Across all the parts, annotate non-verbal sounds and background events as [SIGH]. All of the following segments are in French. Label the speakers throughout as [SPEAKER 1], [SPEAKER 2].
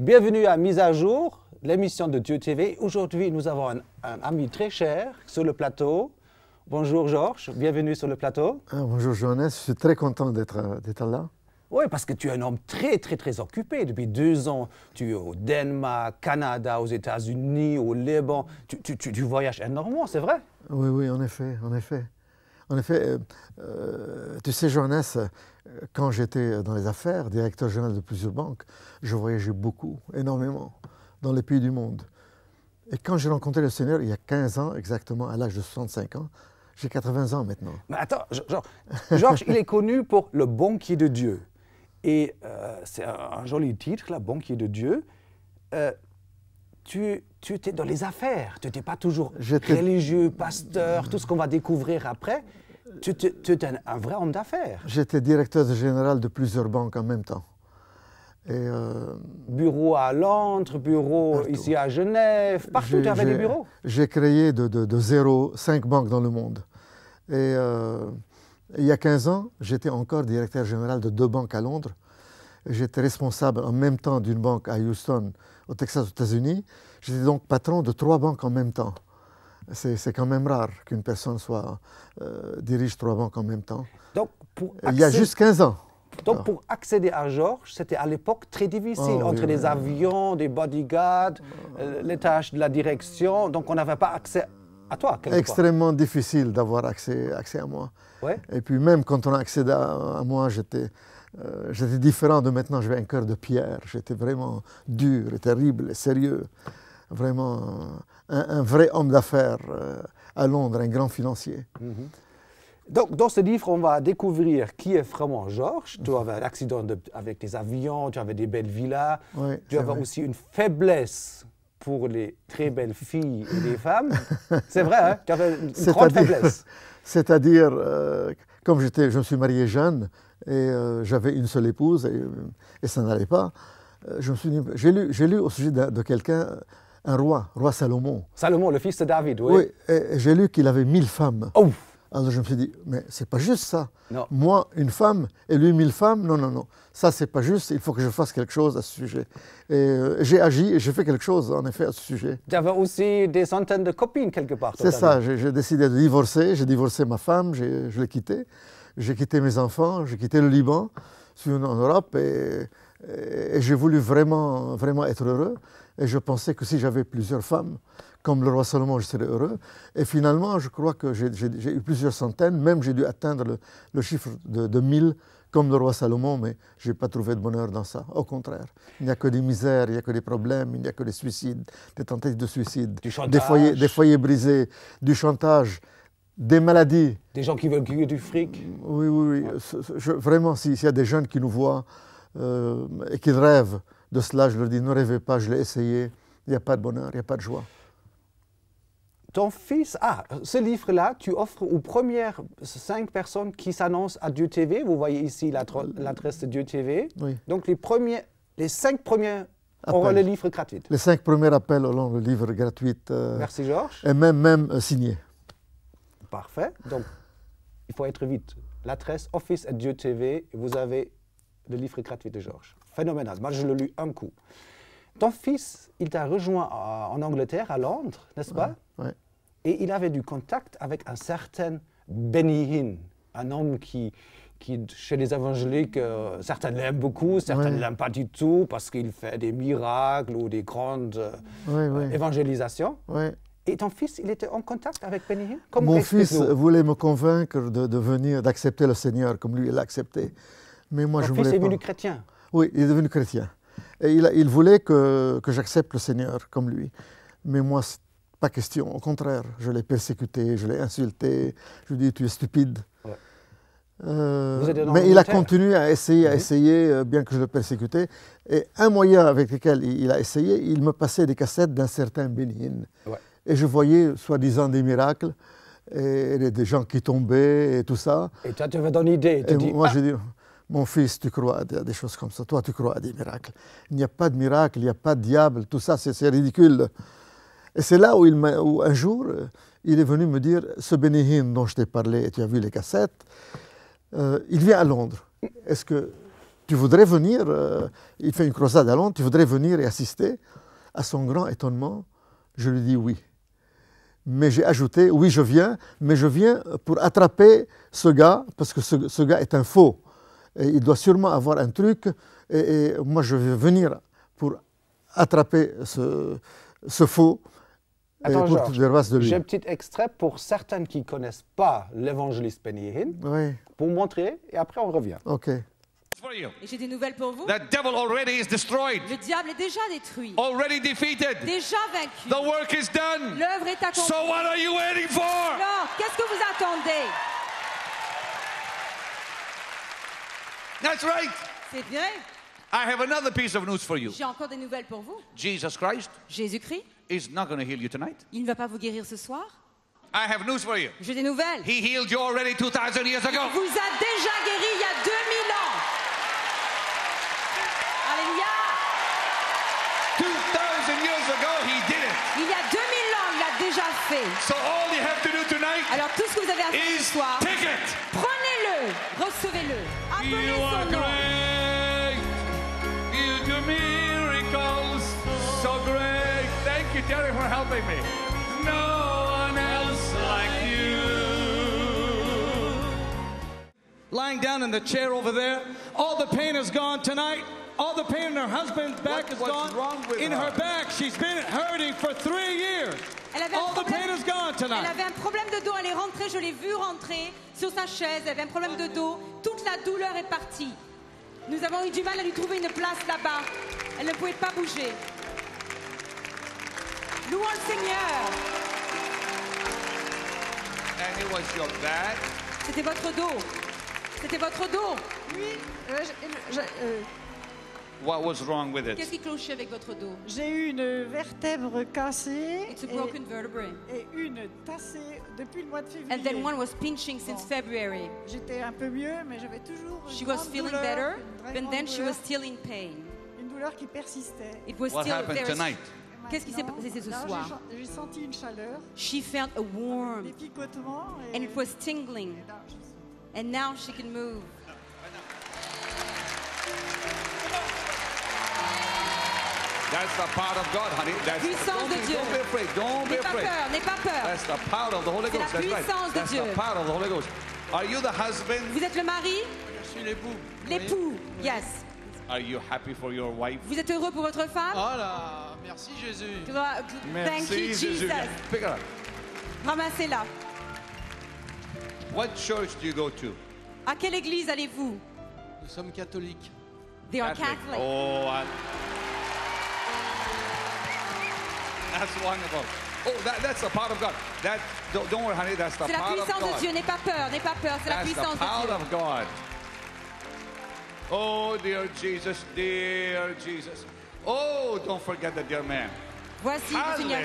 [SPEAKER 1] Bienvenue à Mise à jour, l'émission de Dieu TV. Aujourd'hui, nous avons un, ami très cher sur le plateau. Bonjour Georges, bienvenue sur le plateau.
[SPEAKER 2] Ah, bonjour Johannes, je suis très content euh, d'être là.
[SPEAKER 1] Oui, parce que tu es un homme très, très, très occupé. Depuis deux ans, tu es au Danemark, Canada, aux États-Unis, au Liban. Tu, tu, tu, voyages
[SPEAKER 2] énormément, c'est vrai Oui, oui, en effet, en effet. En effet, euh, euh, tu sais, Johannes, quand j'étais dans les affaires, directeur général de plusieurs banques, je voyageais beaucoup, énormément, dans les pays du monde. Et quand j'ai rencontré le Seigneur, il y a 15 ans exactement, à l'âge de 65 ans, j'ai 80 ans maintenant.
[SPEAKER 1] Mais attends, Georges, il est connu pour le banquier de Dieu. Et euh, c'est un joli titre, la banquier de Dieu. Euh, tu, tu étais dans les affaires, tu n'étais pas toujours religieux, pasteur, tout ce qu'on va découvrir après. Tu, tu, es un, vrai homme d'affaires.
[SPEAKER 2] J'étais directeur général de plusieurs banques en même temps. Euh,
[SPEAKER 1] bureau à Londres, bureau ici à Genève, partout tu avais des bureaux.
[SPEAKER 2] J'ai créé de, de, zéro cinq banques dans le monde. Et euh, il y a 15 ans, j'étais encore directeur général de deux banques à Londres. J'étais responsable en même temps d'une banque à Houston, au Texas, aux États-Unis. J'étais donc patron de trois banques en même temps c'est quand même rare qu'une personne soit, euh, dirige trois banques en même temps. Donc, Il y a juste 15 ans. Donc, ah.
[SPEAKER 1] pour accéder à Georges, c'était à l'époque très difficile, ah, entre les avions, des bodyguards, ah. euh, les tâches de la direction. Donc, on n'avait pas accès à toi. Extrêmement
[SPEAKER 2] difficile d'avoir accès, accès à moi. Et puis, même quand on a accès à, moi, j'étais. Euh, j'étais différent de maintenant, j'avais un cœur de pierre. J'étais vraiment dur terrible sérieux. Vraiment, un, vrai homme d'affaires euh, à Londres, un grand financier. Mhm.
[SPEAKER 1] Donc, dans ce livre, on va découvrir qui est vraiment Georges. Tu avais un accident avec des avions, tu avais des belles villas, tu avais aussi une faiblesse pour les très belles filles et les femmes. C'est vrai, hein tu avais une grande faiblesse.
[SPEAKER 2] [LAUGHS] C'est-à-dire, euh, comme comme je me suis marié jeune et euh, j'avais une seule épouse et, ça n'allait pas, je me j'ai lu, lu, au sujet de, de quelqu'un un roi, roi Salomon.
[SPEAKER 1] Salomon, le fils de David, oui.
[SPEAKER 2] Oui, j'ai lu qu'il avait mille femmes. Oh. Alors je me suis dit, mais c'est pas juste ça. Moi, une femme, et lui, mille femmes, non, non, non. Ça, c'est pas juste, il faut que je fasse quelque chose à ce sujet. Et euh, j'ai agi et j'ai fait quelque chose, en effet, à ce sujet.
[SPEAKER 1] Tu avais aussi des centaines de copines quelque part.
[SPEAKER 2] C'est ça, j'ai décidé de divorcer, j'ai divorcé ma femme, je l'ai quittée. J'ai quitté mes enfants, j'ai quitté le Liban, je suis en Europe et, et j'ai voulu vraiment, vraiment être heureux. Et je pensais que si j'avais plusieurs femmes, comme le roi Salomon, je serais heureux. Et finalement, je crois que j'ai eu plusieurs centaines, même j'ai dû atteindre le, chiffre de, de 1000 comme le roi Salomon, mais je n'ai pas trouvé de bonheur dans ça. Au contraire, il n'y a que des misères, il n'y a que des problèmes, il n'y a que des suicides, des tentatives de suicide, des foyers, des foyers brisés, du chantage, des maladies. Des gens qui veulent gagner du fric. Oui, oui, oui. vraiment, s'il y a des jeunes qui nous voient euh, et qui rêvent de cela, je leur dis, ne rêvez pas, je l'ai essayé, il n'y a pas de bonheur, il n'y a pas de joie. Ton
[SPEAKER 1] fils, ah, ce livre-là, tu offres aux premières cinq personnes qui s'annoncent à Dieu TV. Vous voyez ici euh, l'adresse de Dieu TV. Donc les, premiers, les cinq premières auront le livre gratuit.
[SPEAKER 2] Les cinq premiers appels auront le livre gratuit. Euh, Merci Georges. Et même, même euh, signé.
[SPEAKER 1] Parfait. Donc il faut être vite. L'adresse office à Dieu TV, vous avez le livre gratuit de Georges phénoménal. Moi, je l'ai lu un coup. Ton fils, il t'a rejoint en Angleterre, à Londres, n'est-ce pas Et il avait du contact avec un certain Benny Hinn, un homme qui, chez les évangéliques, euh, certains l'aiment beaucoup, certains ne l'aiment pas du tout parce qu'il fait des miracles ou des grandes euh, euh, évangélisations. Et ton fils, il était en contact avec Benny Hinn Comment Mon fils voulait
[SPEAKER 2] me convaincre de, venir, d'accepter le Seigneur comme lui, il l'a accepté. Mais moi, je fils voulais est venu chrétien oui, il est devenu chrétien. Et il, il voulait que, que j'accepte le Seigneur comme lui. Mais moi, pas question. Au contraire, je l'ai persécuté, je l'ai insulté, je lui ai dit tu es stupide. Euh, mais il a continué à essayer, à essayer, euh, bien que je le persécutais. Et un moyen avec lequel il a essayé, il me passait des cassettes d'un certain Benin. Et je voyais soi-disant des miracles et, des gens qui tombaient et tout ça.
[SPEAKER 1] Et toi, tu avais une idée. Tu dis, moi,
[SPEAKER 2] ah, j'ai dit, mon fils, tu crois à des, choses comme ça. Toi, tu crois à des miracles. Il n'y a pas de miracle, il n'y a pas de diable. Tout ça, c'est ridicule. Et c'est là où, un jour, euh, il est venu me dire Ce Bénihin dont je t'ai parlé, tu as vu les cassettes, euh, il vient à Londres. Est-ce que tu voudrais venir euh, Il fait une croisade à Londres, tu voudrais venir et assister À son grand étonnement, je lui dis oui. Mais j'ai ajouté Oui, je viens, mais je viens pour attraper ce gars, parce que ce gars est un faux il doit sûrement avoir un truc. Et, moi, je vais venir pour attraper ce, ce faux. Attends, j'ai un petit
[SPEAKER 1] extrait pour certains qui ne connaissent pas l'évangéliste Ben oui. pour montrer, et après
[SPEAKER 2] on revient. Ok. Et
[SPEAKER 1] j'ai des nouvelles pour vous. The devil already is destroyed. Le diable est déjà détruit. Already defeated. Déjà vaincu. The work is done. L'œuvre est accomplie. So what are you waiting for?
[SPEAKER 2] Alors, qu'est-ce que vous
[SPEAKER 1] attendez? That's right. C'est vrai. I have another piece of news for you. J'ai encore des nouvelles pour vous. Jesus Christ Jésus-Christ, is not going to heal you tonight. il ne va pas vous guérir ce soir. I have news for you. J'ai des nouvelles. He healed you already 2,000 years ago. Vous a déjà guéri il y a 2000 fait. So all you have to do tonight Alors tout ce que vous avez à faire ce soir, prenez-le, recevez-le, appelez you son nom. You do miracles so great. Thank you, Terry, for helping me. No one else like you. Lying down in the chair over there, all the pain is gone tonight. Elle avait
[SPEAKER 2] un problème de dos. Elle est rentrée. Je l'ai vue rentrer sur sa chaise. Elle avait un problème de dos. Toute
[SPEAKER 1] la douleur est partie. Nous avons eu du mal à lui trouver une place là-bas. Elle ne pouvait pas bouger. Louons le Seigneur.
[SPEAKER 2] C'était votre dos. C'était votre dos. Oui. Euh, euh,
[SPEAKER 1] What was wrong with it? Qu'est-ce qui clochait avec votre dos? J'ai eu une vertèbre cassée It's a broken vertebrae. et une tassée depuis le mois de février. And then one was pinching since February. J'étais un peu mieux, mais j'avais
[SPEAKER 2] toujours une She was feeling better, but then she was still in pain.
[SPEAKER 1] une douleur qui persistait. It was What still happened there. tonight? Qu'est-ce qui s'est passé ce là, soir? j'ai- J'ai senti une chaleur,
[SPEAKER 2] She felt a warm des
[SPEAKER 1] picotements and et, it was
[SPEAKER 2] tingling. et là, je- and now she can move.
[SPEAKER 1] That's the power of God, honey. That's puissance don't, de Dieu. Don't be afraid. Don't be afraid. N'aie pas peur. That's the power of the Holy Ghost. La puissance That's right. De That's Dieu. the power of the Holy Ghost. Are you the husband? Vous êtes le mari?
[SPEAKER 2] Je suis l'époux. L'époux. Yes.
[SPEAKER 1] Are you happy for your wife?
[SPEAKER 2] Vous êtes heureux pour votre femme? Oh là,
[SPEAKER 1] merci Jésus.
[SPEAKER 2] Merci Thank you, Jésus. Jesus.
[SPEAKER 1] Ramassez-la. What church do you go to? À quelle église allez-vous? Nous sommes catholiques. They are Catholic. Catholic. Oh, I... That's wonderful. Oh, that, that's the power of God. That, don't, worry, honey, that's the C'est la puissance de Dieu. N'aie pas peur, n'aie pas peur. C'est la puissance de Dieu. Oh, dear Jesus, dear Jesus. Oh, don't forget the dear man. Voici le Seigneur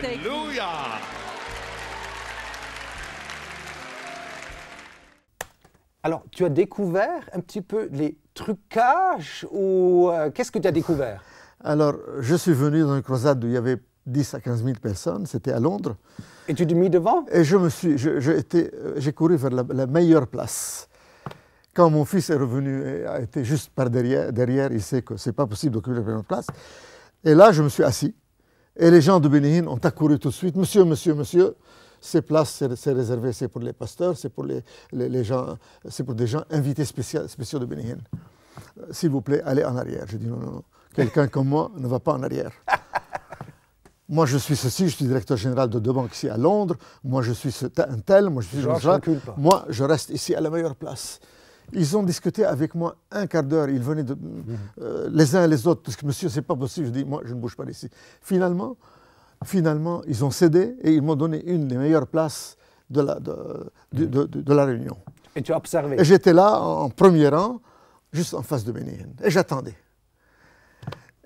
[SPEAKER 1] Alors, tu as découvert un
[SPEAKER 2] petit peu les trucages ou euh, qu'est-ce que tu as découvert Alors, je suis venu dans une croisade où il y avait 10 à 15 000 personnes, c'était à Londres. Et tu t'es mis devant Et je me suis, euh, j'ai couru vers la, meilleure place. Quand mon fils est revenu et a été juste par derrière, derrière il sait que c'est pas possible d'occuper la première place. Et là, je me suis assis. Et les gens de Bénin ont accouru tout de suite. Monsieur, monsieur, monsieur, ces places, c'est réservé, c'est pour les pasteurs, c'est pour les, gens, c'est pour des gens invités spéciaux, spéciaux de Bénin. Euh, s'il vous plaît, allez en arrière. Je dis non, non, non. Quelqu'un comme moi ne va pas en arrière. [LAUGHS] Moi, je suis ceci, je suis directeur général de deux banques ici à Londres. Moi, je suis un tel. Moi, je suis tel, Moi, je reste ici à la meilleure place. Ils ont discuté avec moi un quart d'heure. Ils venaient de, euh, les uns et les autres. Parce que monsieur, c'est pas possible. Je dis, moi, je ne bouge pas d'ici. Finalement, finalement, ils ont cédé et ils m'ont donné une des meilleures places de la, de, la réunion.
[SPEAKER 1] Et tu as observé. Et j'étais
[SPEAKER 2] là en premier rang, juste en face de Ménéhine. Et j'attendais.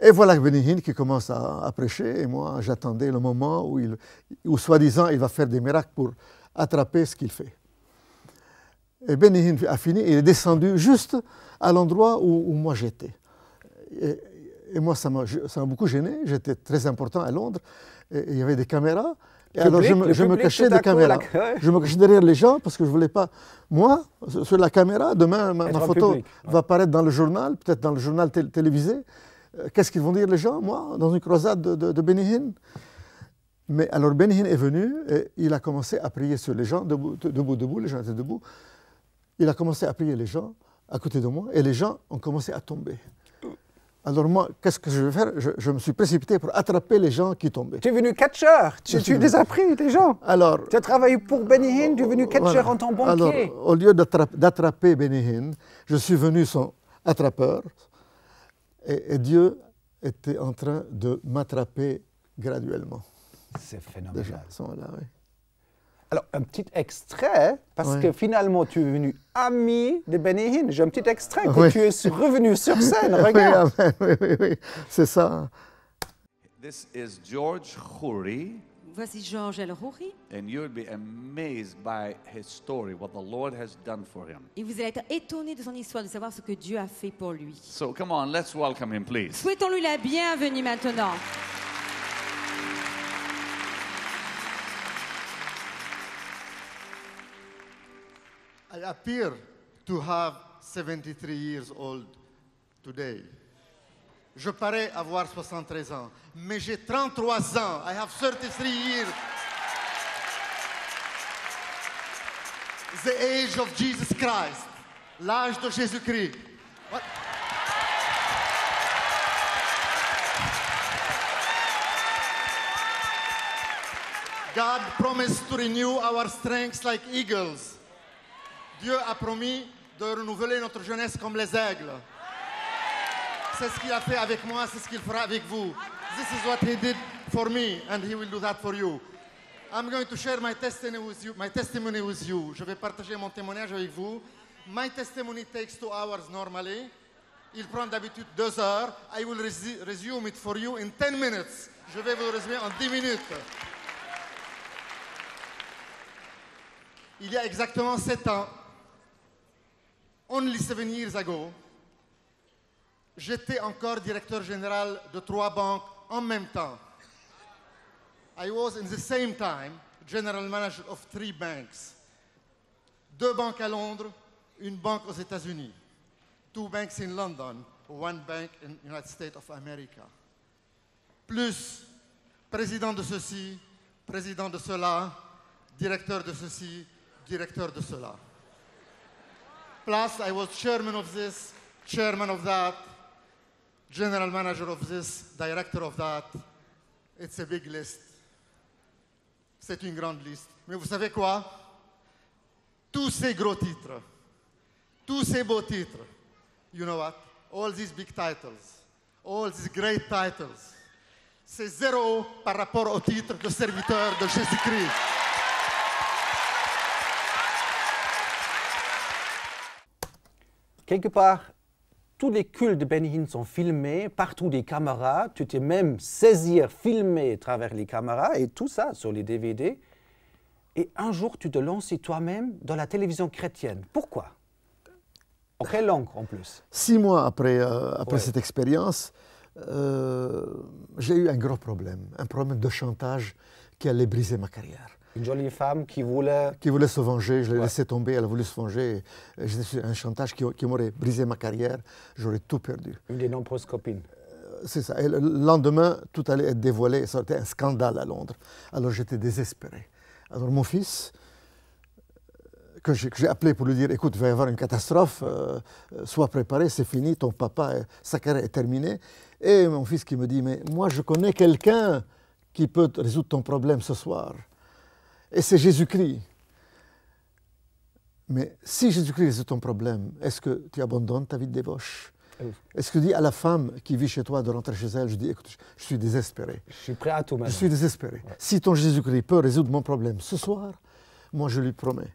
[SPEAKER 2] Et voilà Benihine qui commence à, prêcher, et moi j'attendais le moment où, il, soi-disant il va faire des miracles pour attraper ce qu'il fait. Et Benihine a fini, il est descendu juste à l'endroit où, moi j'étais. Et, moi ça m'a beaucoup gêné, j'étais très important à Londres, il y avait des caméras, et alors je me, cachais Je me cachais derrière les gens parce que je ne voulais pas. Moi, sur la caméra, demain, ma, photo va apparaître dans le journal, peut-être dans le journal télévisé. Euh, qu'est-ce qu'ils vont dire les gens, moi, dans une croisade de, de, Benihin Mais alors Benihin est venu et il a commencé à prier sur les gens, debout, debout, debout, les gens étaient debout. Il a commencé à prier les gens à côté de moi et les gens ont commencé à tomber. Alors moi, qu'est-ce que je vais faire je, me suis précipité pour attraper les gens qui tombaient. Tu es
[SPEAKER 1] venu catcheur,
[SPEAKER 2] tu, tu les as pris, les gens. Alors, tu as travaillé pour Benihin, tu es venu catcheur en tant banquier. Alors, au lieu d'attraper Benihin, je suis venu son attrapeur, et, Dieu était en train de m'attraper graduellement. C'est phénoménal.
[SPEAKER 1] Alors, un petit extrait, parce que finalement, tu es venu ami de Benihin. J'ai un petit
[SPEAKER 2] extrait que tu es revenu sur [LAUGHS] scène. Regarde. Ah, oui, oui, oui, c'est ça.
[SPEAKER 1] This George Khoury.
[SPEAKER 2] Voici Georges El Rouri.
[SPEAKER 1] And you'll be amazed by his story, what the Lord has done for him.
[SPEAKER 2] Et vous allez être étonné de son histoire, de
[SPEAKER 1] savoir ce que Dieu a fait pour lui. So come on, let's welcome him, please. Souhaitons-lui la bienvenue maintenant.
[SPEAKER 2] I appear to have 73 years old today. Je parais avoir 73 ans, mais j'ai 33 ans. I have 33 years. The age of Jesus Christ. L'âge de Jésus-Christ. God promised to renew our strengths like eagles. Dieu a promis de renouveler notre jeunesse comme les aigles. C'est ce qu'il a fait avec moi, c'est ce qu'il fera avec vous. This is what he did for me, and he will do that for you. I'm going to share my testimony with you. My testimony with you. Je vais partager mon témoignage avec vous. My testimony takes two hours normally. Il prend d'habitude deux heures. I will resume it for you in 10 minutes. Je vais vous résumer en 10 minutes. Il y a exactement sept ans, only seven years ago, j'étais encore directeur général de trois banques en même temps. I was in the same time general manager of three banks. Deux banques à Londres, une banque aux États-Unis. Two banks in London, one bank in United States of America. Plus président de ceci, président de cela, directeur de ceci, directeur de cela. Plus I was chairman of this, chairman of that, general manager of this, director of that. It's a big list. C'est une grande liste. Mais vous savez quoi Tous ces gros titres, tous ces beaux titres, you know what All these big titles, all these great titles, c'est zéro par rapport au titre de serviteur de Jésus-Christ. Quelque
[SPEAKER 1] part, tous les cultes de ben Hinn sont filmés, partout des caméras, tu t'es même saisir, filmé à travers les caméras et tout ça sur les DVD. Et un jour, tu te lances toi-même dans la télévision chrétienne. Pourquoi En quelle langue en plus
[SPEAKER 2] Six mois après, euh, après cette expérience, euh, j'ai eu un gros problème, un problème de chantage qui allait briser ma carrière une jolie femme qui voulait... Qui voulait se venger, je l'ai laissée tomber, elle voulait se venger. suis un chantage qui, qui m'aurait brisé ma carrière, j'aurais tout perdu. Une des nombreuses copines. Euh, c'est ça. Et le lendemain, tout allait être dévoilé. Ça été un scandale à Londres. Alors j'étais désespéré. Alors mon fils, euh, que j'ai appelé pour lui dire écoute, il va y avoir une catastrophe, euh, sois préparé, c'est fini, ton papa, sa carrière est terminée. Et mon fils qui me dit mais moi, je connais quelqu'un qui peut résoudre ton problème ce soir et c'est Jésus-Christ. Mais si Jésus-Christ résout ton problème, est-ce que tu abandonnes ta vie de débauche ah Est-ce que tu dis à la femme qui vit chez toi de rentrer chez elle, je dis, écoute, je suis désespéré. Je suis prêt à tout maintenant. Je suis désespéré. Si ton Jésus-Christ peut résoudre mon problème ce soir, moi je lui promets.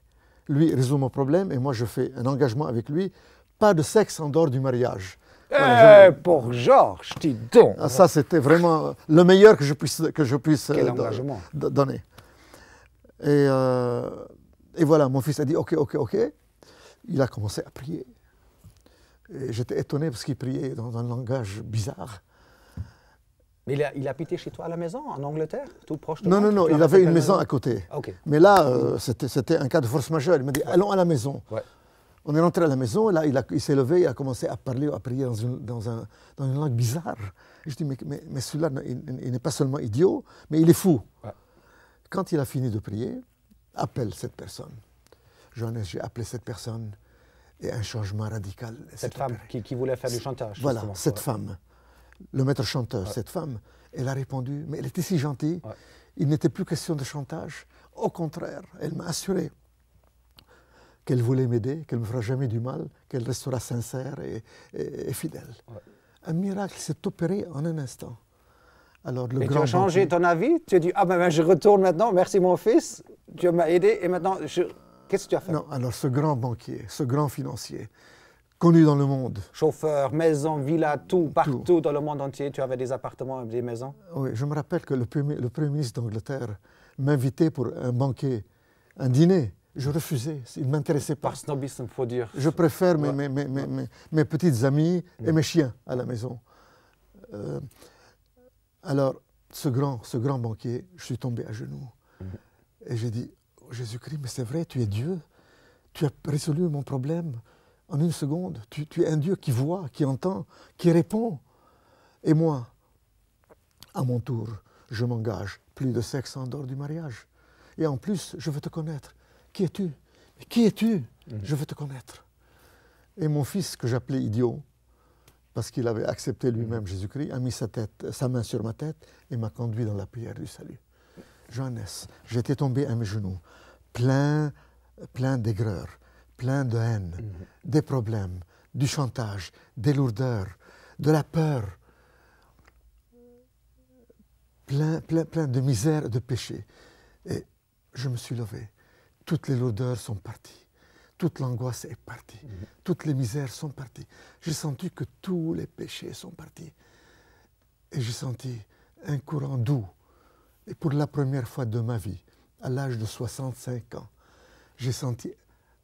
[SPEAKER 2] Lui résout mon problème et moi je fais un engagement avec lui. Pas de sexe en dehors du mariage. Eh, pour Georges, dis donc ah, Ça, c'était vraiment le meilleur que je puisse, que je puisse Quel euh, engagement. donner. Et, euh, et, voilà, mon fils a dit, ok, ok, ok. Il a commencé à prier. Et j'étais étonné parce qu'il priait dans un langage bizarre.
[SPEAKER 1] Mais il a, il pité chez toi à la maison, en Angleterre, tout proche de Non, non, non, il avait une maison à côté.
[SPEAKER 2] Mais là, euh, c'était un cas de force majeure. Il m'a dit, allons à la maison. On est rentré à la maison, et là, il, s'est levé, il a commencé à parler, à prier dans une, dans un, langue bizarre. je dis, mais, mais, mais celui-là, il, n'est pas seulement idiot, mais il est fou. Quand il a fini de prier, appelle cette personne. Johannes, j'ai appelé cette personne et un changement radical.
[SPEAKER 1] Cette femme qui, voulait faire du chantage. Voilà, cette
[SPEAKER 2] femme, le maître chanteur, cette femme, elle a répondu, mais elle était si gentille, il n'était plus question de chantage. Au contraire, elle m'a assuré qu'elle voulait m'aider, qu'elle ne me fera jamais du mal, qu'elle restera sincère et fidèle. Un miracle s'est opéré en un instant. Alors, le tu as changé ton
[SPEAKER 1] avis Tu as dit, ah ben, ben, je retourne maintenant, merci mon fils, tu m'as aidé, et maintenant, je...
[SPEAKER 2] qu'est-ce que tu as fait Non, alors ce grand banquier, ce grand financier, connu dans le monde.
[SPEAKER 1] Chauffeur, maison, villa, tout, partout dans le monde entier, tu avais des appartements, des maisons
[SPEAKER 2] Oui, je me rappelle que le premier, le premier ministre d'Angleterre m'invitait pour un banquet, un dîner. Je refusais, il ne m'intéressait pas. Par snobisme, faut dire. Je préfère mes, mes mes, mes, petites amies et mes chiens à la maison. Euh, alors, ce grand, ce grand banquier, je suis tombé à genoux mhm. et j'ai dit Jésus-Christ, mais c'est vrai, tu es Dieu, tu as résolu mon problème en une seconde, tu, tu es un Dieu qui voit, qui entend, qui répond. Et moi, à mon tour, je m'engage, plus de sexe en dehors du mariage. Et en plus, je veux te connaître. Qui es-tu Qui es-tu mhm. Je veux te connaître. Et mon fils, que j'appelais idiot, parce qu'il avait accepté lui-même mm. Jésus-Christ, a mis sa, tête, sa main sur ma tête et m'a conduit dans la prière du salut. Jeunesse, j'étais tombé à mes genoux, plein, plein d'aigreur, plein de haine, mm-hmm. des problèmes, du chantage, des lourdeurs, de la peur, plein, plein, plein de misère et de péché. Et je me suis levé. Toutes les lourdeurs sont parties toute l'angoisse est partie, mhm. toutes les misères sont parties. J'ai senti que tous les péchés sont partis. Et j'ai senti un courant doux. Et pour la première fois de ma vie, à l'âge de 65 ans, j'ai senti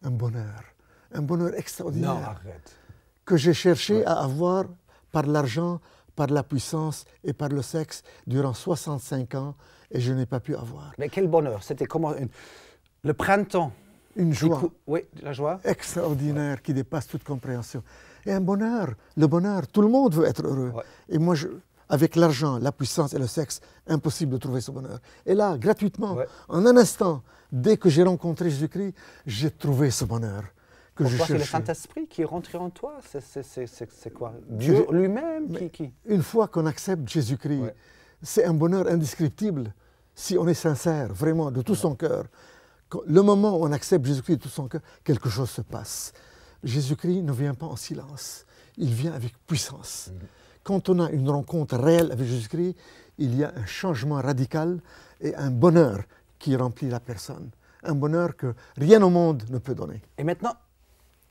[SPEAKER 2] un bonheur, un bonheur extraordinaire que j'ai cherché à avoir par l'argent, par la puissance et par le sexe durant 65 ans et je n'ai pas pu avoir. Mais quel bonheur C'était comme le printemps une joie. Oui, la joie. Extraordinaire qui dépasse toute compréhension. Et un bonheur. Le bonheur, tout le monde veut être heureux. Et moi, avec l'argent, la puissance et le sexe, impossible de trouver ce bonheur. Et là, gratuitement, en un instant, dès que j'ai rencontré Jésus-Christ, j'ai trouvé ce bonheur. que Pourquoi je c'est le
[SPEAKER 1] Saint-Esprit qui est rentré en toi C'est quoi Dieu
[SPEAKER 2] lui-même qui, Une fois qu'on accepte Jésus-Christ, c'est un bonheur indescriptible si on est sincère, vraiment, de tout son cœur le moment où on accepte Jésus-Christ tout son cœur, quelque chose se passe. Jésus-Christ ne vient pas en silence, il vient avec puissance. Mm-hmm. Quand on a une rencontre réelle avec Jésus-Christ, il y a un changement radical et un bonheur qui remplit la personne. Un bonheur que rien au monde ne peut donner. Et maintenant,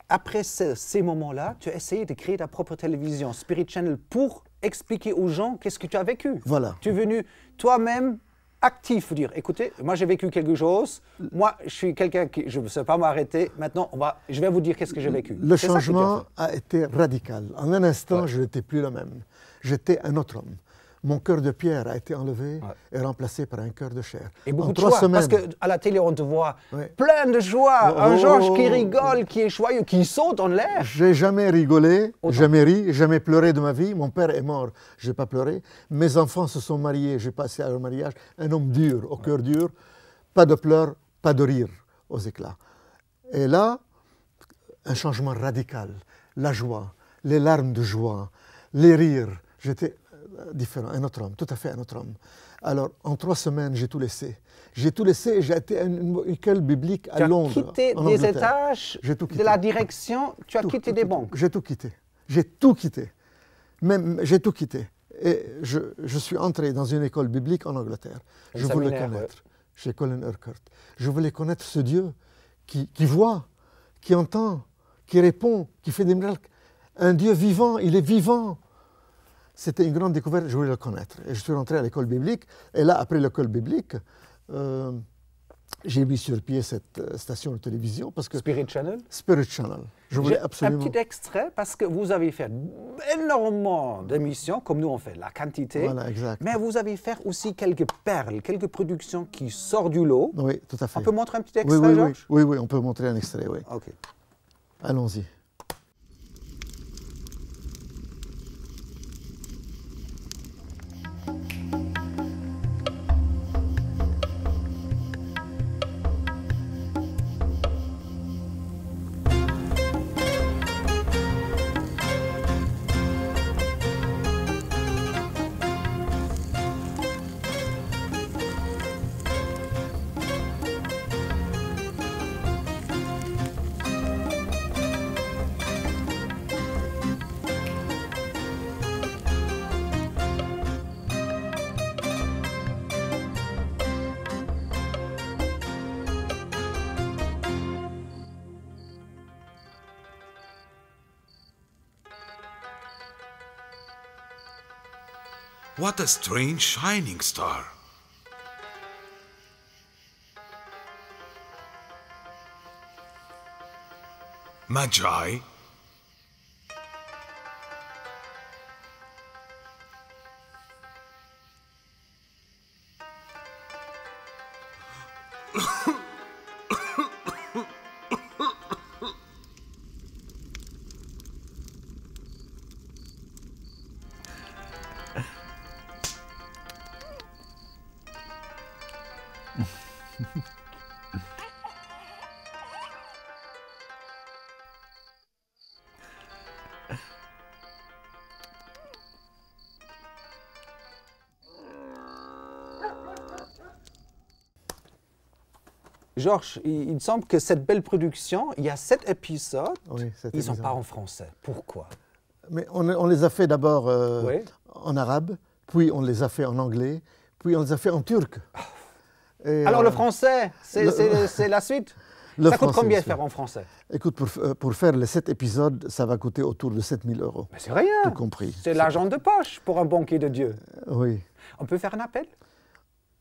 [SPEAKER 2] après ces moments-là, tu as
[SPEAKER 1] essayé de créer ta propre télévision, Spirit Channel, pour expliquer aux gens qu'est-ce que tu as vécu. Voilà. Tu es venu toi-même actif, dire écoutez, moi j'ai vécu quelque chose, moi je suis quelqu'un qui je ne sais pas m'arrêter, maintenant on va, je vais vous dire qu'est-ce que j'ai vécu. Le changement
[SPEAKER 2] a été radical. En un instant, je n'étais plus le même. J'étais un autre homme mon cœur de pierre a été enlevé et remplacé par un cœur de chair. Et beaucoup en de joie, semaines. parce
[SPEAKER 1] qu'à la télé, on te voit
[SPEAKER 2] plein de joie, oh, un oh, Georges oh, qui rigole, qui est joyeux, qui saute en l'air. J'ai jamais rigolé, jamais ri, jamais pleuré de ma vie. Mon père est mort, j'ai pas pleuré. Mes enfants se sont mariés, j'ai passé à leur mariage. Un homme dur, au cœur dur, pas de pleurs, pas de rire aux éclats. Et là, un changement radical, la joie, les larmes de joie, les rires. J'étais différent, un autre homme, tout à fait un autre homme. Alors, en trois semaines, j'ai tout laissé. J'ai tout laissé et j'ai été à une, école biblique à Londres. Tu as quitté des étages, tout quitté. de la direction, tu as quitté des banques. J'ai tout quitté. J'ai tout quitté. Même, j'ai tout quitté. Et je, je, suis entré dans une école biblique en Angleterre. je voulais connaître, chez Colin Urquhart, je voulais connaître ce Dieu qui, qui voit, qui entend, qui répond, qui fait des miracles. Un Dieu vivant, il est vivant. C'était une grande découverte, je voulais le connaître. Et je suis rentré à l'école biblique. Et là, après l'école biblique, euh, j'ai mis sur pied cette euh, station de télévision parce que Spirit Channel. Spirit Channel. Je voulais absolument. Un petit
[SPEAKER 1] extrait parce que vous avez fait énormément d'émissions comme nous on fait la quantité. Voilà, exact. Mais vous avez fait aussi quelques perles, quelques productions qui sortent du lot. Oui, tout à fait. On peut montrer un petit extrait, oui, Georges
[SPEAKER 2] oui, oui, oui, on peut montrer un extrait, oui. Ok. Allons-y.
[SPEAKER 1] What a strange shining star! Magi, Georges, il, me semble que cette belle production, il y a sept épisodes, ils sont pas en français. Pourquoi
[SPEAKER 2] Mais on, les a fait d'abord euh, en arabe, puis on les a fait en anglais, puis on les a fait en turc. Alors le euh,
[SPEAKER 1] français, c'est la suite
[SPEAKER 2] Ça coûte combien faire en français Écoute, euh, pour, faire les sept épisodes, ça va coûter autour de 7000 euros. Mais c'est rien compris.
[SPEAKER 1] C'est l'argent de poche pour un banquier de Dieu. Oui. On peut faire un appel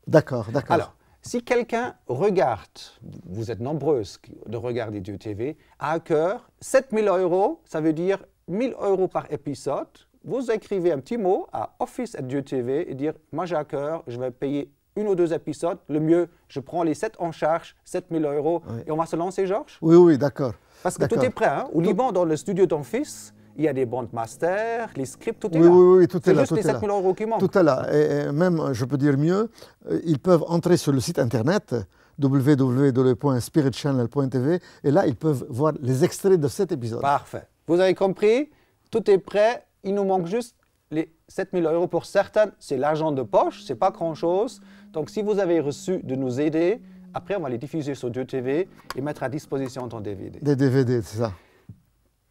[SPEAKER 2] D'accord, d'accord. Alors,
[SPEAKER 1] si quelqu'un regarde, vous êtes nombreuses de regarder Dieu TV, à cœur, 7000 euros, ça veut dire 1000 euros par épisode, vous écrivez un petit mot à Office at Dieu TV et dire Moi j'ai à cœur, je vais payer une ou deux épisodes, le mieux, je prends les 7 en charge, 7000 euros, et on va se lancer, Georges
[SPEAKER 2] Oui, oui, d'accord.
[SPEAKER 1] Parce que tout est prêt. Hein? Au Liban, dans le studio de ton fils, il y a des bandes master, les scripts, tout est là. Oui, oui, tout est, là. Juste les 7 000
[SPEAKER 2] euros qui manquent. Tout est là. Et, même, je peux dire mieux, euh, ils peuvent entrer sur le site internet www.spiritchannel.tv et là, ils peuvent voir les extraits de cet épisode.
[SPEAKER 1] Parfait. Vous avez compris, tout est prêt. Il nous manque juste les 7000 euros pour certains. C'est l'argent de poche, c'est pas grand-chose. Donc, si vous avez reçu de nous aider, après, on va les diffuser sur Dieu TV et mettre à disposition ton DVD.
[SPEAKER 2] Des DVD, c'est ça.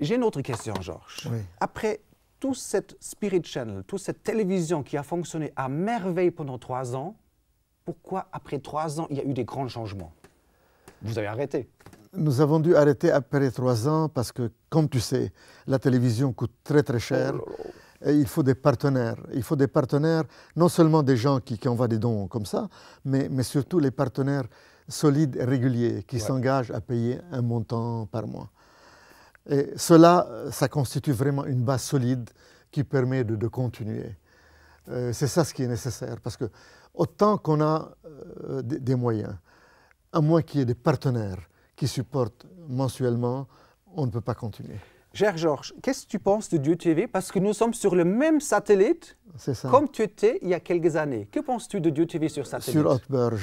[SPEAKER 1] J'ai une autre question, Georges. Après tout cette Spirit Channel, toute cette télévision qui a fonctionné à merveille pendant trois ans, pourquoi après trois ans, il y a eu des grands changements Vous avez
[SPEAKER 2] arrêté Nous avons dû arrêter après trois ans parce que, comme tu sais, la télévision coûte très très cher. Oh il faut des partenaires. Il faut des partenaires, non seulement des gens qui, envoient des dons comme ça, mais, surtout les partenaires solides, et réguliers, qui s'engagent à payer un montant par mois. Et cela, euh, ça constitue vraiment une base solide qui permet de, continuer. Euh, c'est ça ce qui est nécessaire, parce que autant qu'on a euh, des, moyens, à moins qu'il y ait des partenaires qui supportent mensuellement, on ne peut pas continuer.
[SPEAKER 1] Cher Georges, qu'est-ce que tu penses de Dieu TV Parce que nous sommes sur le même satellite comme tu étais il y a quelques années. Que penses-tu de Dieu TV sur satellite Sur
[SPEAKER 2] Hotbird,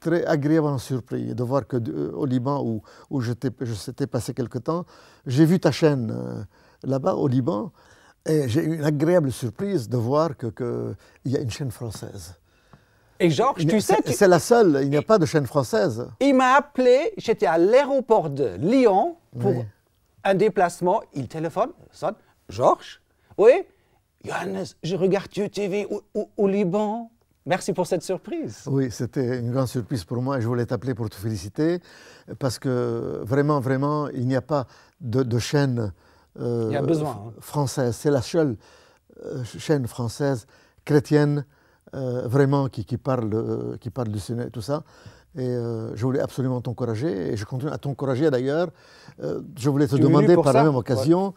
[SPEAKER 2] très agréablement surpris de voir que euh, au Liban, où, je s'étais passé quelque temps, j'ai vu ta chaîne euh, là-bas, au Liban, et j'ai eu une agréable surprise de voir qu'il y a une chaîne française.
[SPEAKER 1] Et Georges, tu sais... que C'est
[SPEAKER 2] la seule, il n'y a pas de chaîne française.
[SPEAKER 1] Il m'a appelé, j'étais à l'aéroport de Lyon pour un déplacement, il téléphone, sonne, Georges, oui, Johannes, je regarde tu TV au Liban.
[SPEAKER 2] Merci pour cette surprise. Oui, c'était une grande surprise pour moi et je voulais t'appeler pour te féliciter parce que vraiment, vraiment, il n'y a pas de, chaîne euh, a besoin, hein. française. C'est la seule euh, chaîne française chrétienne euh, vraiment qui, parle, qui parle du Sénat et tout ça. Et je voulais absolument t'encourager et je continue à t'encourager d'ailleurs. je voulais te demander par la même occasion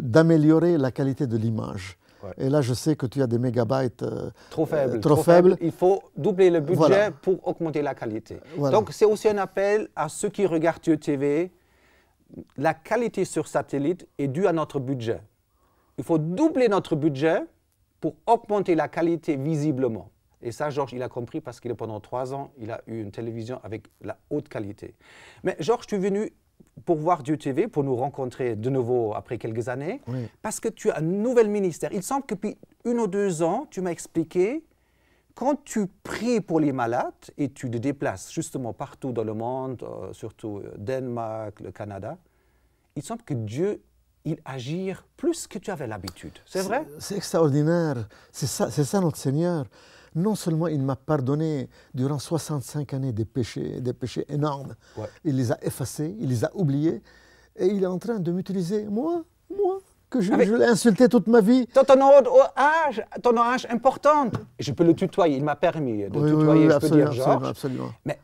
[SPEAKER 2] d'améliorer la qualité de l'image et là, je sais que tu as des mégabytes euh, trop euh, faibles. trop,
[SPEAKER 1] Il faut doubler le budget pour augmenter la qualité. Donc, c'est aussi un appel à ceux qui regardent Dieu TV. La qualité sur satellite est due à notre budget. Il faut doubler notre budget pour augmenter la qualité visiblement. Et ça, Georges, il a compris parce qu'il a pendant trois ans, il a eu une télévision avec la haute qualité. Mais Georges, tu es venu pour voir Dieu TV, pour nous rencontrer de nouveau après quelques années, parce que tu as un nouvel ministère. Il semble que depuis une ou deux ans, tu m'as expliqué, quand tu pries pour les malades et tu te déplaces justement partout dans le monde, euh, surtout euh, Danemark, le Canada, il semble que Dieu il agit
[SPEAKER 2] plus que tu avais l'habitude. C'est vrai C'est extraordinaire. C'est ça, ça notre Seigneur non seulement il m'a pardonné durant 65 années des péchés, des péchés énormes, il les a effacés, il les a oubliés, et il est en train de m'utiliser, moi, moi, que je, je l'ai insulté toute ma vie. Ton âge, ton âge important Je peux le tutoyer,
[SPEAKER 1] il m'a permis de tutoyer, je peux dire Absolument. Mais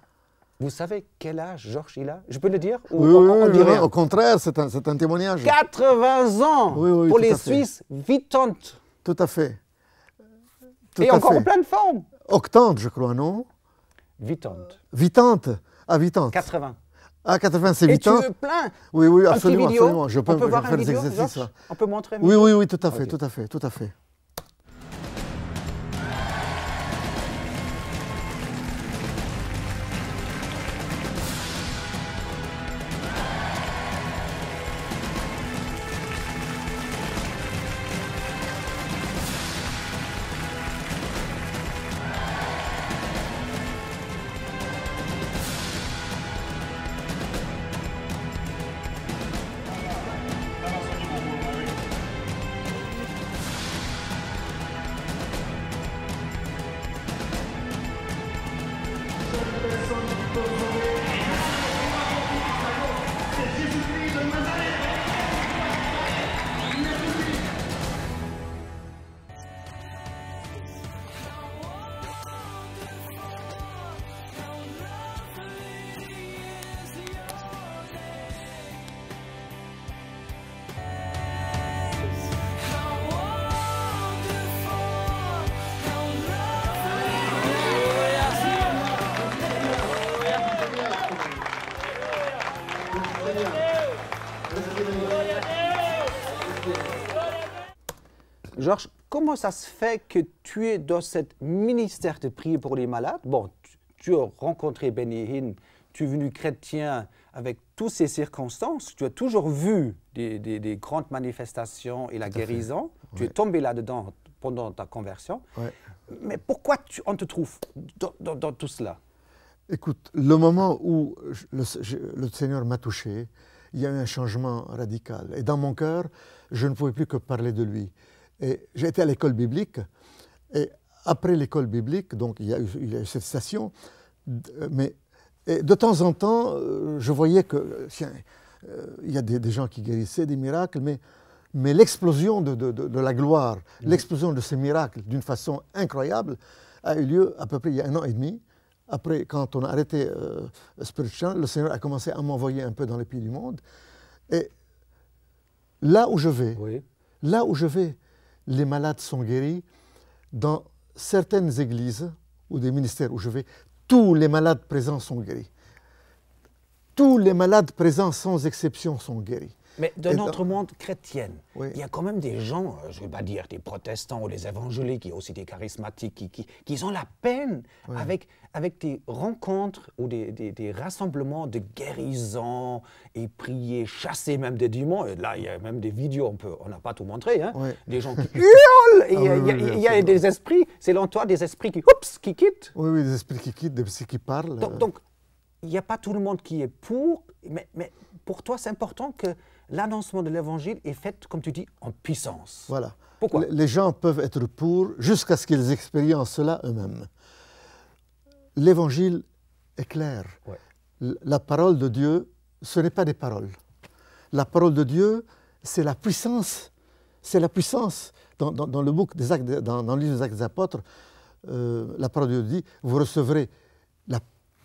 [SPEAKER 1] vous savez quel âge Georges il a Je peux le dire oui, on, dirait... au
[SPEAKER 2] contraire, c'est un, un, témoignage.
[SPEAKER 1] 80
[SPEAKER 2] ans pour les Suisses vitantes. Tout à fait et encore en pleine forme. Octante, je crois, non Vitante. Vitante. Ah, Vitante. 80. Ah, 80, c'est Vitante. Et tu veux plein Oui, oui, absolument, absolument. Je peux, on peut voir faire vidéo, des exercices. Hein. on peut montrer. Oui, oui, oui, tout à fait, tout à fait, tout à fait.
[SPEAKER 1] comment ça se fait que tu es dans ce ministère de prier pour les malades Bon, tu, as rencontré Benny Hinn, tu es venu chrétien avec toutes ces circonstances. Tu as toujours vu des, grandes manifestations et la guérison. Tu es tombé là-dedans pendant ta conversion. Mais pourquoi on te trouve dans, tout cela
[SPEAKER 2] Écoute, le moment où le, Seigneur m'a touché, il y a eu un changement radical. Et dans mon cœur, je ne pouvais plus que parler de lui. Et j'ai été à l'école biblique. Et après l'école biblique, donc il y, a eu, cette station. Euh, mais de temps en temps, euh, je voyais que euh, tiens, il y a des, gens qui guérissaient des miracles, mais mais l'explosion de, de, la gloire, mm. l'explosion de ces miracles d'une façon incroyable a eu lieu à peu près il y a un an et demi. Après, quand on a arrêté euh, Spiritual, le Seigneur a commencé à m'envoyer un peu dans les pays du monde. Et là où je vais, là où je vais, les malades sont guéris. Dans certaines églises ou des ministères où je vais, tous les malades présents sont guéris. Tous les malades présents sans exception sont guéris. Mais dans notre
[SPEAKER 1] monde chrétien, il y a quand même des gens, euh, je ne vais pas dire des protestants ou des évangéliques, il y a aussi des charismatiques qui, qui, qui ont la peine avec, avec des rencontres ou des, des, rassemblements de guérisons et prier, chasser même des démons. Et là, il y a même des vidéos, on peut, on n'a pas tout montré, hein, des gens qui [LAUGHS] hurlent, il y, a, ah des esprits, c'est toi des esprits qui,
[SPEAKER 2] qui quittent. Oui, oui, des esprits qui quittent, des esprits qui parlent. donc,
[SPEAKER 1] il n'y a pas tout le monde qui est pour, mais, mais pour toi, c'est important que l'annoncement de l'évangile est fait, comme tu dis, en
[SPEAKER 2] puissance. Voilà. Pourquoi Les gens peuvent être pour jusqu'à ce qu'ils expérimentent cela eux-mêmes. L'évangile est clair. La parole de Dieu, ce n'est pas des paroles. La parole de Dieu, c'est la puissance. C'est la puissance. Dans, le dans, livre des actes des apôtres, euh, la parole de Dieu dit, vous recevrez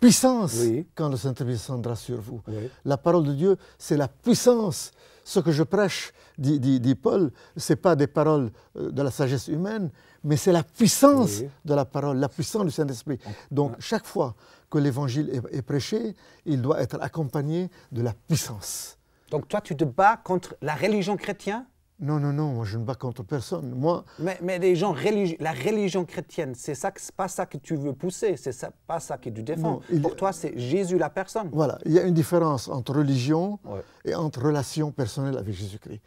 [SPEAKER 2] puissance quand le Saint-Esprit descendra sur vous. La parole de Dieu, c'est la puissance. Ce que je prêche, dit, Paul, ce n'est pas des paroles euh, de la sagesse humaine, mais c'est la puissance de la parole, la puissance du Saint-Esprit. Ah. Donc ah. chaque fois que l'évangile est prêché, il doit être accompagné de la puissance. Donc toi, tu te bats contre la religion chrétienne non, non, non, moi je ne bats contre personne. Moi...
[SPEAKER 1] Mais, mais les gens religieux, la religion chrétienne, c'est ça, pas ça que tu veux pousser, c'est ça, pas ça que tu défends. Pour toi, c'est Jésus la personne.
[SPEAKER 2] Voilà, il y a une différence entre religion et entre relation personnelle avec Jésus-Christ.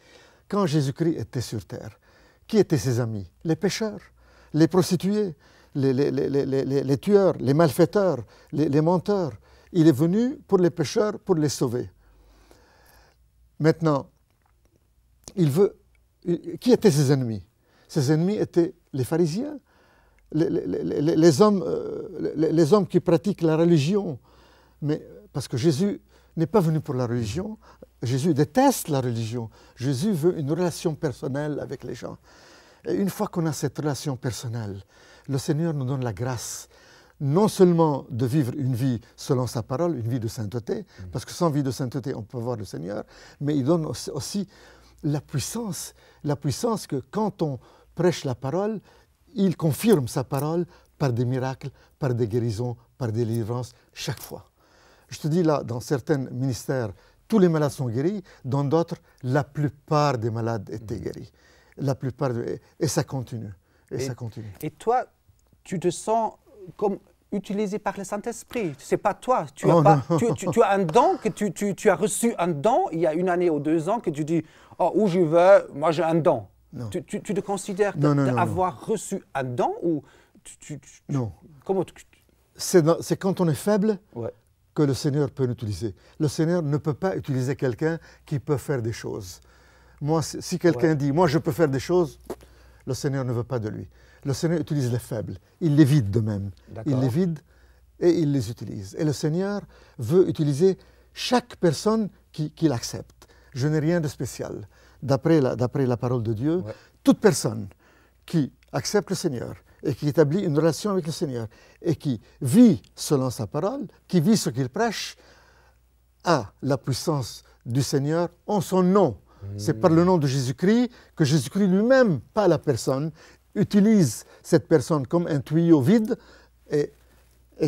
[SPEAKER 2] Quand Jésus-Christ était sur terre, qui étaient ses amis Les pécheurs, les prostituées, les, les, les, les tueurs, les malfaiteurs, les menteurs. Il est venu pour les pécheurs, pour les sauver. Maintenant, il veut euh, qui étaient ses ennemis Ses ennemis étaient les pharisiens, les, hommes, euh, les hommes qui pratiquent la religion. Mais parce que Jésus n'est pas venu pour la religion, Jésus déteste la religion. Jésus veut une relation personnelle avec les gens. Et une fois qu'on a cette relation personnelle, le Seigneur nous donne la grâce non seulement de vivre une vie selon sa parole, une vie de sainteté, mm. parce que sans vie de sainteté, on peut voir le Seigneur, mais il donne aussi la puissance, la puissance que quand on prêche la parole, il confirme sa parole par des miracles, par des guérisons, par des délivrances, chaque fois. Je te dis là, dans certains ministères, tous les malades sont guéris, dans d'autres, la plupart des malades étaient mm. guéris. La plupart, et ça continue. et, ça continue.
[SPEAKER 1] Et toi, tu te sens comme utilisé par le Saint-Esprit. C'est pas toi. Tu as, oh un don, que tu, as reçu un don il y a une année ou deux ans que tu dis oh, où je veux, moi j'ai un don. Tu, te considères d'avoir reçu un don ou
[SPEAKER 2] non Comment C'est quand on est faible. Que le Seigneur peut l'utiliser. Le Seigneur ne peut pas utiliser quelqu'un qui peut faire des choses. Moi, si quelqu'un dit, moi je peux faire des choses, le Seigneur ne veut pas de lui le Seigneur utilise les faibles. Il les vide de même. Il les vide et il les utilise. Et le Seigneur veut utiliser chaque personne qui, qui l'accepte. Je n'ai rien de spécial. D'après la, parole de Dieu, toute personne qui accepte le Seigneur et qui établit une relation avec le Seigneur et qui vit selon sa parole, qui vit ce qu'il prêche, a la puissance du Seigneur en son nom. C'est par le hmm. nom de Jésus-Christ que Jésus-Christ lui-même, pas la personne, utilise cette personne comme un tuyau vide et,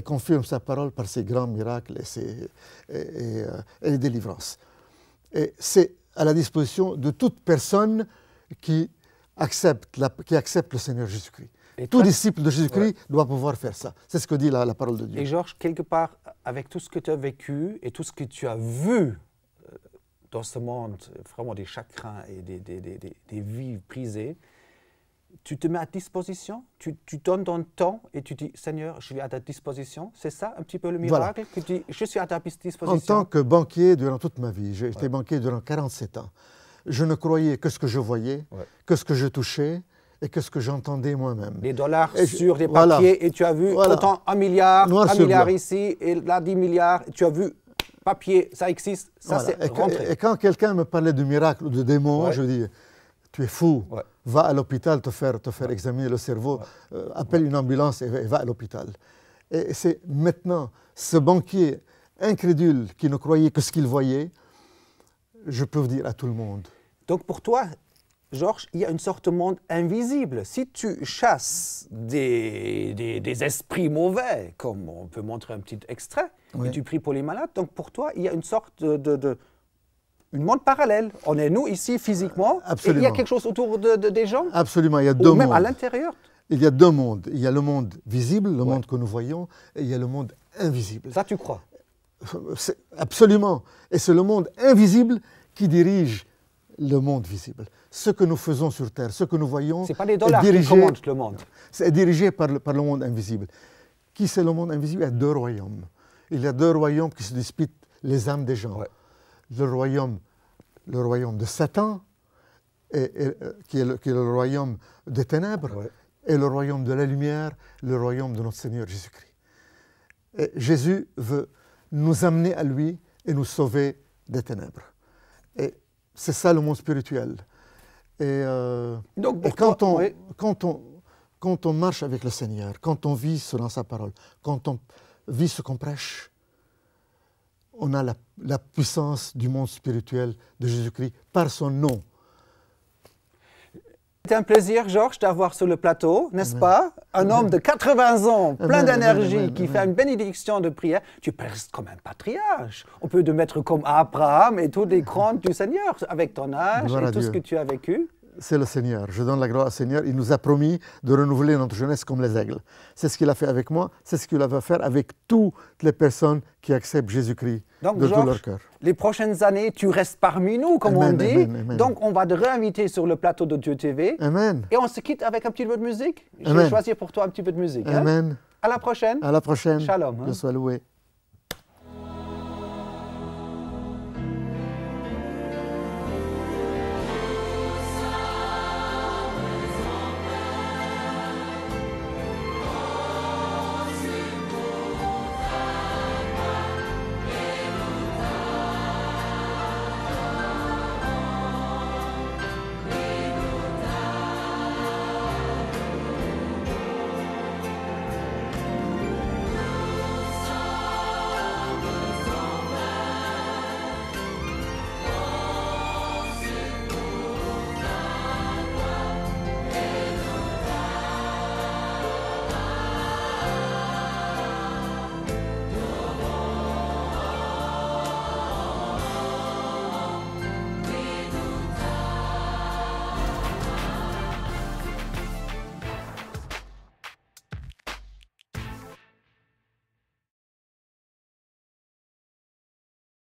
[SPEAKER 2] confirme sa parole par ses grands miracles et, ses, euh, les délivrances. Et c'est à la disposition de toute personne qui accepte, qui accepte le Seigneur Jésus-Christ. Tout disciple de Jésus-Christ doit pouvoir faire ça. C'est ce que dit la, parole de Dieu. Et
[SPEAKER 1] Georges, quelque part, avec tout ce que tu as vécu et tout ce que tu as vu euh, dans ce monde, vraiment des chagrins et des, des vies brisées, tu te mets à disposition, tu, donnes ton temps et tu dis Seigneur, je suis à ta disposition. C'est ça un petit peu le miracle que tu dis Je suis à ta disposition. En tant
[SPEAKER 2] que banquier durant toute ma vie, j'ai été banquier durant 47 ans, je ne croyais que ce que je voyais, que ce que je touchais et que ce que j'entendais moi-même.
[SPEAKER 1] Les dollars sur les papiers et tu as vu autant un milliard, un milliard ici et là 10 milliards, tu as vu papier, ça existe, ça c'est rentré.
[SPEAKER 2] Et, quand quelqu'un me parlait de miracle ou de démon, je dis Tu es fou va à l'hôpital te faire, examiner le cerveau, euh, appelle une ambulance et, va à l'hôpital. Et c'est maintenant ce banquier incrédule qui ne croyait que ce qu'il voyait, je peux dire à tout le monde. Donc pour toi, Georges,
[SPEAKER 1] il y a une sorte de monde invisible. Si tu chasses des, des, esprits mauvais, comme on peut montrer un petit extrait, et tu pries pour les malades, donc pour toi, il y a une sorte de une monde parallèle. On est nous ici physiquement. Et il y a quelque chose autour de, des gens.
[SPEAKER 2] Absolument. Il y a deux ou même à l'intérieur. Il y a deux mondes. Il y a le monde visible, le monde que nous voyons, et il y a le monde invisible. Ça, tu crois Absolument. Et c'est le monde invisible qui dirige le monde visible. Ce que nous faisons sur Terre, ce que nous voyons, c'est pas les dollars qui commandent le monde. C'est dirigé par le, par le monde invisible. Qui c'est le monde invisible Il y a deux royaumes. Il y a deux royaumes qui se disputent les âmes des gens. Le royaume le royaume de Satan, et, euh, qui, est le, royaume des ténèbres, et le royaume de la lumière, le royaume de notre Seigneur Jésus-Christ. Jésus veut nous amener à lui et nous sauver des ténèbres. Et c'est ça le monde spirituel. Et, euh, Donc, quand, on, quand, on, quand on marche avec le Seigneur, quand on vit selon sa parole, quand on vit ce qu'on prêche, on a la, puissance du monde spirituel de Jésus-Christ par son nom.
[SPEAKER 1] C'est un plaisir, Georges, d'avoir sur le plateau, n'est-ce pas Un homme de 80 ans, plein d'énergie, qui fait une bénédiction de prière. Tu restes comme un patriarche. On peut te mettre comme Abraham et tous les grands [LAUGHS] du Seigneur, avec ton âge et tout ce que tu as vécu
[SPEAKER 2] c'est le Seigneur. Je donne la gloire au Seigneur. Il nous a promis de renouveler notre jeunesse comme les aigles. C'est ce qu'il a fait avec moi, c'est ce qu'il va faire avec toutes les personnes qui acceptent Jésus-Christ de tout leur cœur.
[SPEAKER 1] Les prochaines années, tu restes parmi nous, comme on dit. Donc, on va te réinviter sur le plateau de
[SPEAKER 2] Dieu TV. Amen.
[SPEAKER 1] Et on se quitte avec un petit peu de musique. Je vais choisir pour toi un petit peu de musique. Hein. Amen. À la prochaine. À
[SPEAKER 2] la prochaine. Shalom. Hein? Je sois loué.